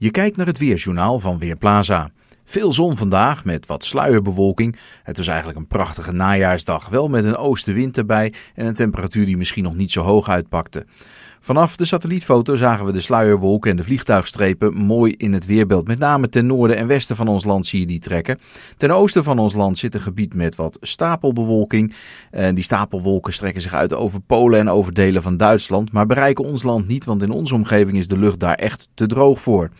Je kijkt naar het weerjournaal van Weerplaza. Veel zon vandaag met wat sluierbewolking. Het was eigenlijk een prachtige najaarsdag, wel met een oostenwind erbij en een temperatuur die misschien nog niet zo hoog uitpakte. Vanaf de satellietfoto zagen we de sluierwolken en de vliegtuigstrepen mooi in het weerbeeld. Met name ten noorden en westen van ons land zie je die trekken. Ten oosten van ons land zit een gebied met wat stapelbewolking. En die stapelwolken strekken zich uit over Polen en over delen van Duitsland, maar bereiken ons land niet, want in onze omgeving is de lucht daar echt te droog voor.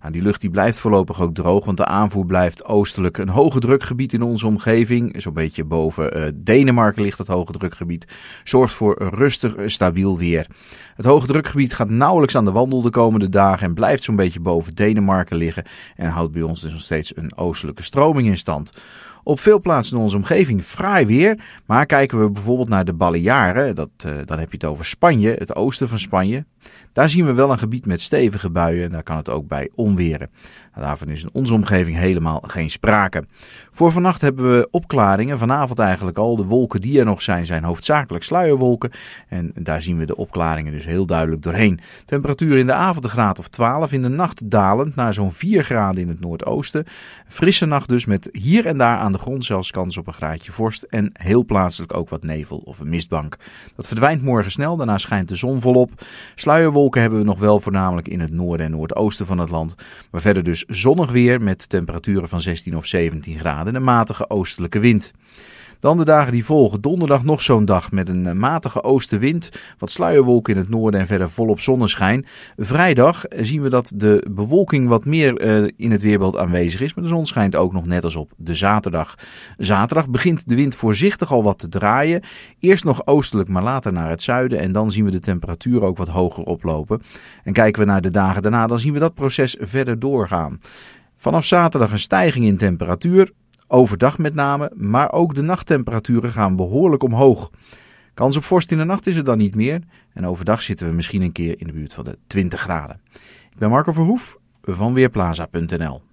Nou, die lucht die blijft voorlopig ook droog, want de aanvoer blijft oostelijk. Een hoge drukgebied in onze omgeving, zo'n beetje boven eh, Denemarken ligt dat hoge drukgebied, zorgt voor rustig, eh, stabiel weer. Het hoge drukgebied gaat nauwelijks aan de wandel de komende dagen en blijft zo'n beetje boven Denemarken liggen en houdt bij ons dus nog steeds een oostelijke stroming in stand. Op veel plaatsen in onze omgeving fraai weer. Maar kijken we bijvoorbeeld naar de Balearen, dat, eh, dan heb je het over Spanje, het oosten van Spanje. Daar zien we wel een gebied met stevige buien. en Daar kan het ook bij onweren. Daarvan is in onze omgeving helemaal geen sprake. Voor vannacht hebben we opklaringen. Vanavond eigenlijk al. De wolken die er nog zijn, zijn hoofdzakelijk sluierwolken. En daar zien we de opklaringen dus heel duidelijk doorheen. Temperatuur in de avond de graad of 12. In de nacht dalend naar zo'n 4 graden in het noordoosten. Frisse nacht dus met hier en daar aan de grond zelfs kans op een graadje vorst. En heel plaatselijk ook wat nevel of een mistbank. Dat verdwijnt morgen snel. Daarna schijnt de zon volop wolken hebben we nog wel voornamelijk in het noorden en noordoosten van het land. Maar verder dus zonnig weer met temperaturen van 16 of 17 graden en een matige oostelijke wind. Dan de dagen die volgen. Donderdag nog zo'n dag met een eh, matige oostenwind. Wat sluierwolken in het noorden en verder volop zonneschijn. Vrijdag zien we dat de bewolking wat meer eh, in het weerbeeld aanwezig is. Maar de zon schijnt ook nog net als op de zaterdag. Zaterdag begint de wind voorzichtig al wat te draaien. Eerst nog oostelijk, maar later naar het zuiden. En dan zien we de temperatuur ook wat hoger oplopen. En kijken we naar de dagen daarna, dan zien we dat proces verder doorgaan. Vanaf zaterdag een stijging in temperatuur. Overdag met name, maar ook de nachttemperaturen gaan behoorlijk omhoog. Kans op vorst in de nacht is het dan niet meer. En overdag zitten we misschien een keer in de buurt van de 20 graden. Ik ben Marco Verhoef van Weerplaza.nl.